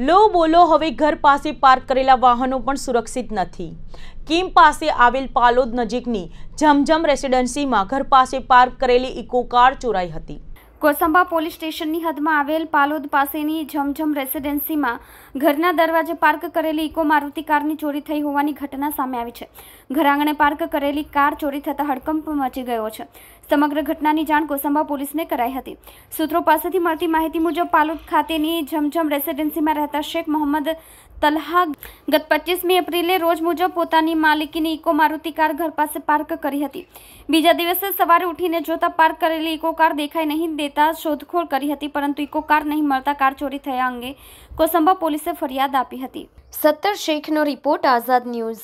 લો બોલો હવે ઘર પાસે પાર્ક કરેલા વાહનો પણ સુરક્ષિત નથી કિમ પાસે આવેલ પાલોદ નજીકની જમજમ રેસિડેન્સીમાં ઘર પાસે પાર્ક કરેલી ઇકો કાર ચોરાઈ હતી કોસંબા પોલીસ સ્ટેશનની હદમાં આવેલ પાલોદ પાસેની જમજમ રેસિડેન્સીમાં ઘરના દરવાજે પાર્ક કરેલી ઇકો મારુતિ કારની ચોરી થઈ હોવાની ઘટના સામે આવી છે ઘર આંગણે પાર્ક કરેલી કાર ચોરી થતાં હડકંપ મચી ગયો છે સમગ્ર ઘટનાની જાણ કોસંબા પોલીસને કરાઈ હતી સૂત્રો પાસેથી મળતી માહિતી મુજબ પાલોદ ખાતેની જમજમ રેસિડેન્સીમાં રહેતા શેખ મોહમ્મદ તલહા ગત પચીસમી એપ્રિલે રોજ મુજબ પોતાની માલિકીની ઇકો મારુતિ કાર ઘર પાસે પાર્ક કરી હતી બીજા દિવસે સવારે ઉઠીને જોતા પાર્ક કરેલી ઇકો કાર દેખાઈ નહીં દેતા શોધખોળ કરી હતી પરંતુ ઇકો કાર નહીં મળતા કાર ચોરી થયા અંગે કોસંબા પોલીસે ફરિયાદ આપી હતી સત્તર શેખનો રિપોર્ટ આઝાદ ન્યૂઝ